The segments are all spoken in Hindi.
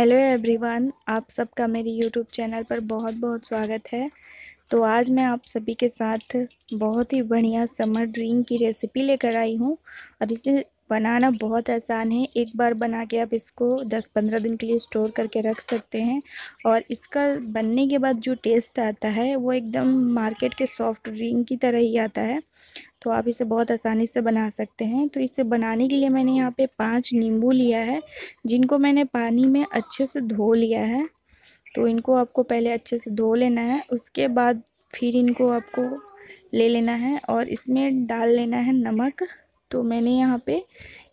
हेलो एवरीवन आप सबका मेरी यूट्यूब चैनल पर बहुत बहुत स्वागत है तो आज मैं आप सभी के साथ बहुत ही बढ़िया समर ड्रिंक की रेसिपी लेकर आई हूँ और इसे बनाना बहुत आसान है एक बार बना के आप इसको 10-15 दिन के लिए स्टोर करके रख सकते हैं और इसका बनने के बाद जो टेस्ट आता है वो एकदम मार्केट के सॉफ्ट ड्रिंक की तरह ही आता है तो आप इसे बहुत आसानी से बना सकते हैं तो इसे बनाने के लिए मैंने यहाँ पे पाँच नींबू लिया है जिनको मैंने पानी में अच्छे से धो लिया है तो इनको आपको पहले अच्छे से धो लेना है उसके बाद फिर इनको आपको ले लेना है और इसमें डाल लेना है नमक तो मैंने यहाँ पे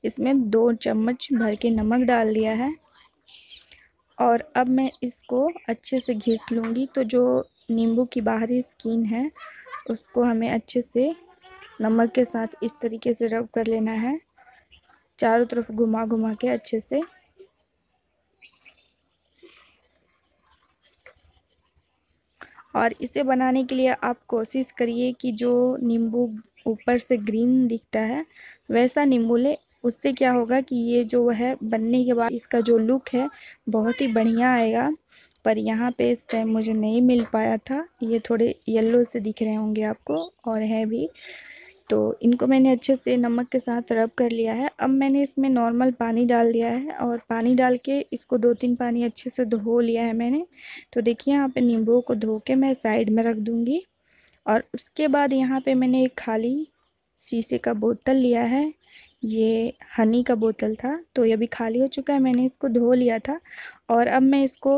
इसमें दो चम्मच भर के नमक डाल दिया है और अब मैं इसको अच्छे से घिस लूँगी तो जो नींबू की बाहरी स्किन है उसको हमें अच्छे से नमक के साथ इस तरीके से रब कर लेना है चारों तरफ घुमा घुमा के अच्छे से और इसे बनाने के लिए आप कोशिश करिए कि जो नींबू ऊपर से ग्रीन दिखता है वैसा नींबू ले उससे क्या होगा कि ये जो है बनने के बाद इसका जो लुक है बहुत ही बढ़िया आएगा पर यहाँ पे इस टाइम मुझे नहीं मिल पाया था ये थोड़े येलो से दिख रहे होंगे आपको और है भी तो इनको मैंने अच्छे से नमक के साथ रब कर लिया है अब मैंने इसमें नॉर्मल पानी डाल दिया है और पानी डाल के इसको दो तीन पानी अच्छे से धो लिया है मैंने तो देखिए यहाँ पे नींबू को धो के मैं साइड में रख दूँगी और उसके बाद यहाँ पे मैंने एक खाली शीशे का बोतल लिया है ये हनी का बोतल था तो ये अभी खाली हो चुका है मैंने इसको धो लिया था और अब मैं इसको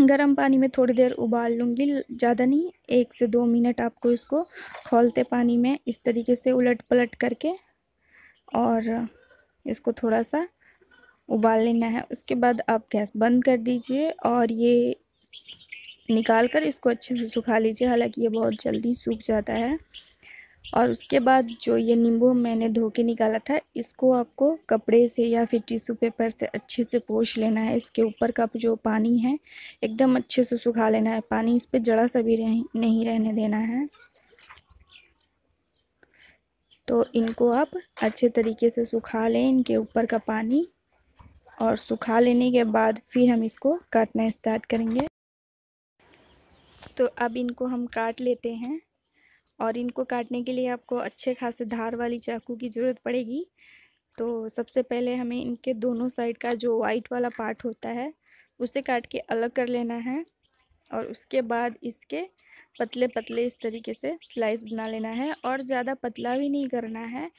गर्म पानी में थोड़ी देर उबाल लूँगी ज़्यादा नहीं एक से दो मिनट आपको इसको खोलते पानी में इस तरीके से उलट पलट करके और इसको थोड़ा सा उबाल लेना है उसके बाद आप गैस बंद कर दीजिए और ये निकाल कर इसको अच्छे से सुखा लीजिए हालांकि ये बहुत जल्दी सूख जाता है और उसके बाद जो ये नींबू मैंने धो के निकाला था इसको आपको कपड़े से या फिर टिश्यू पेपर से अच्छे से पोछ लेना है इसके ऊपर का जो पानी है एकदम अच्छे से सुखा लेना है पानी इस पर जड़ा सा भी रह, नहीं रहने देना है तो इनको आप अच्छे तरीके से सुखा लें इनके ऊपर का पानी और सुखा लेने के बाद फिर हम इसको काटना स्टार्ट करेंगे तो अब इनको हम काट लेते हैं और इनको काटने के लिए आपको अच्छे खासे धार वाली चाकू की ज़रूरत पड़ेगी तो सबसे पहले हमें इनके दोनों साइड का जो वाइट वाला पार्ट होता है उसे काट के अलग कर लेना है और उसके बाद इसके पतले पतले इस तरीके से स्लाइस बना लेना है और ज़्यादा पतला भी नहीं करना है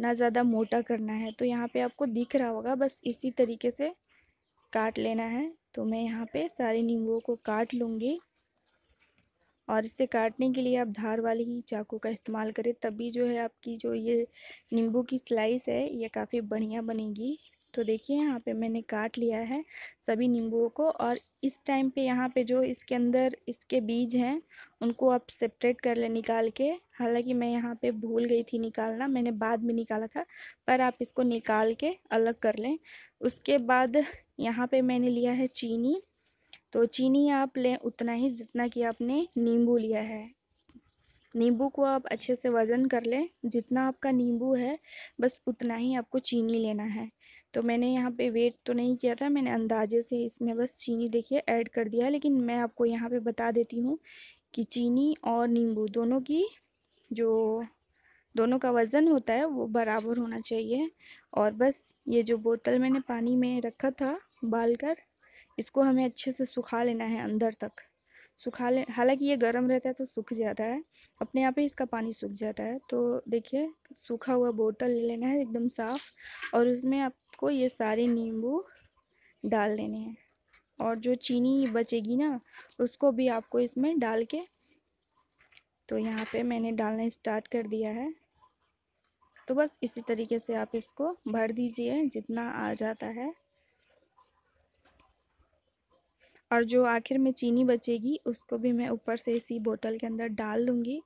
ना ज़्यादा मोटा करना है तो यहाँ पे आपको दिख रहा होगा बस इसी तरीके से काट लेना है तो मैं यहाँ पे सारे नींबुओं को काट लूँगी और इसे काटने के लिए आप धार वाली ही चाकू का इस्तेमाल करें तभी जो है आपकी जो ये नींबू की स्लाइस है ये काफ़ी बढ़िया बनेगी तो देखिए यहाँ पे मैंने काट लिया है सभी नींबुओं को और इस टाइम पे यहाँ पे जो इसके अंदर इसके बीज हैं उनको आप सेपरेट कर ले निकाल के हालांकि मैं यहाँ पे भूल गई थी निकालना मैंने बाद में निकाला था पर आप इसको निकाल के अलग कर लें उसके बाद यहाँ पे मैंने लिया है चीनी तो चीनी आप लें उतना ही जितना कि आपने नींबू लिया है नींबू को आप अच्छे से वज़न कर लें जितना आपका नींबू है बस उतना ही आपको चीनी लेना है तो मैंने यहाँ पे वेट तो नहीं किया था मैंने अंदाजे से इसमें बस चीनी देखिए ऐड कर दिया लेकिन मैं आपको यहाँ पे बता देती हूँ कि चीनी और नींबू दोनों की जो दोनों का वज़न होता है वो बराबर होना चाहिए और बस ये जो बोतल मैंने पानी में रखा था उबाल कर इसको हमें अच्छे से सुखा लेना है अंदर तक सुखा ले हालांकि ये गर्म रहता है तो सूख जाता है अपने आप ही इसका पानी सूख जाता है तो देखिए सूखा हुआ बोतल ले लेना है एकदम साफ़ और उसमें आपको ये सारे नींबू डाल देने हैं और जो चीनी बचेगी ना उसको भी आपको इसमें डाल के तो यहाँ पे मैंने डालना स्टार्ट कर दिया है तो बस इसी तरीके से आप इसको भर दीजिए जितना आ जाता है और जो आखिर में चीनी बचेगी उसको भी मैं ऊपर से इसी बोतल के अंदर डाल दूँगी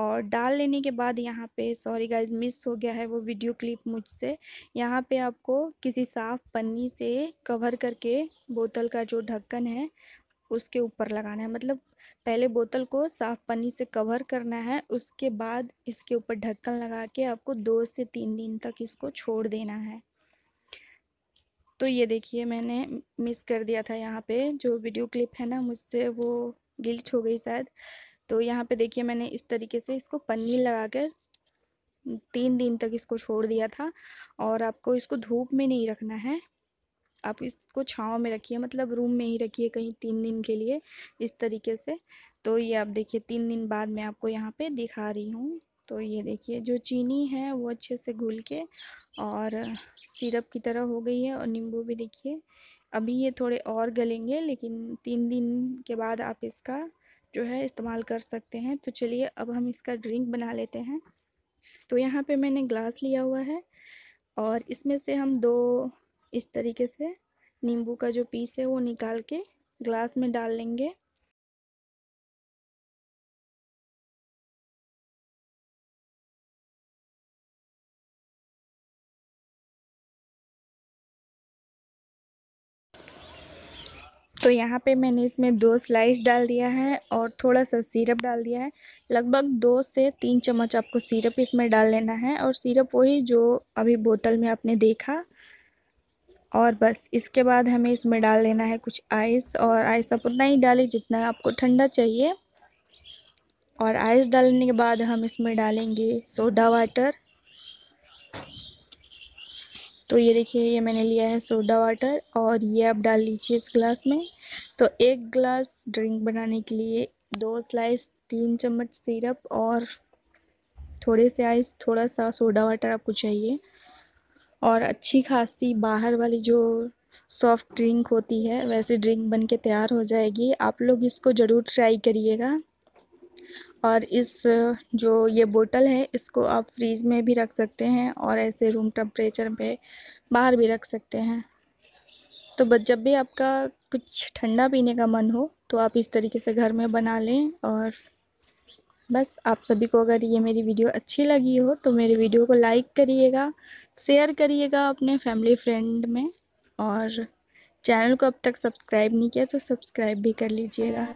और डाल लेने के बाद यहाँ पे सॉरी गाइज मिस हो गया है वो वीडियो क्लिप मुझसे यहाँ पे आपको किसी साफ़ पन्नी से कवर करके बोतल का जो ढक्कन है उसके ऊपर लगाना है मतलब पहले बोतल को साफ़ पन्नी से कवर करना है उसके बाद इसके ऊपर ढक्कन लगा के आपको दो से तीन दिन तक इसको छोड़ देना है तो ये देखिए मैंने मिस कर दिया था यहाँ पे जो वीडियो क्लिप है ना मुझसे वो गिल्च हो गई शायद तो यहाँ पे देखिए मैंने इस तरीके से इसको पन्नी लगा कर तीन दिन तक इसको छोड़ दिया था और आपको इसको धूप में नहीं रखना है आप इसको छाँव में रखिए मतलब रूम में ही रखिए कहीं तीन दिन के लिए इस तरीके से तो ये आप देखिए तीन दिन बाद मैं आपको यहाँ पे दिखा रही हूँ तो ये देखिए जो चीनी है वो अच्छे से घुल के और सिरप की तरह हो गई है और नींबू भी देखिए अभी ये थोड़े और गलेंगे लेकिन तीन दिन के बाद आप इसका जो है इस्तेमाल कर सकते हैं तो चलिए अब हम इसका ड्रिंक बना लेते हैं तो यहाँ पे मैंने ग्लास लिया हुआ है और इसमें से हम दो इस तरीके से नींबू का जो पीस है वो निकाल के ग्लास में डाल लेंगे तो यहाँ पे मैंने इसमें दो स्लाइस डाल दिया है और थोड़ा सा सिरप डाल दिया है लगभग दो से तीन चम्मच आपको सिरप इसमें डाल लेना है और सिरप वही जो अभी बोतल में आपने देखा और बस इसके बाद हमें इसमें डाल लेना है कुछ आइस और आइस आप उतना ही डालें जितना आपको ठंडा चाहिए और आइस डालने के बाद हम इसमें डालेंगे सोडा वाटर तो ये देखिए ये मैंने लिया है सोडा वाटर और ये आप डाल लीजिए इस ग्लास में तो एक ग्लास ड्रिंक बनाने के लिए दो स्लाइस तीन चम्मच सिरप और थोड़े से आइस थोड़ा सा सोडा वाटर आपको चाहिए और अच्छी खासी बाहर वाली जो सॉफ्ट ड्रिंक होती है वैसे ड्रिंक बन के तैयार हो जाएगी आप लोग इसको ज़रूर ट्राई करिएगा और इस जो ये बोतल है इसको आप फ्रीज में भी रख सकते हैं और ऐसे रूम टेम्परेचर पे बाहर भी रख सकते हैं तो बस जब भी आपका कुछ ठंडा पीने का मन हो तो आप इस तरीके से घर में बना लें और बस आप सभी को अगर ये मेरी वीडियो अच्छी लगी हो तो मेरे वीडियो को लाइक करिएगा शेयर करिएगा अपने फैमिली फ्रेंड में और चैनल को अब तक सब्सक्राइब नहीं किया तो सब्सक्राइब भी कर लीजिएगा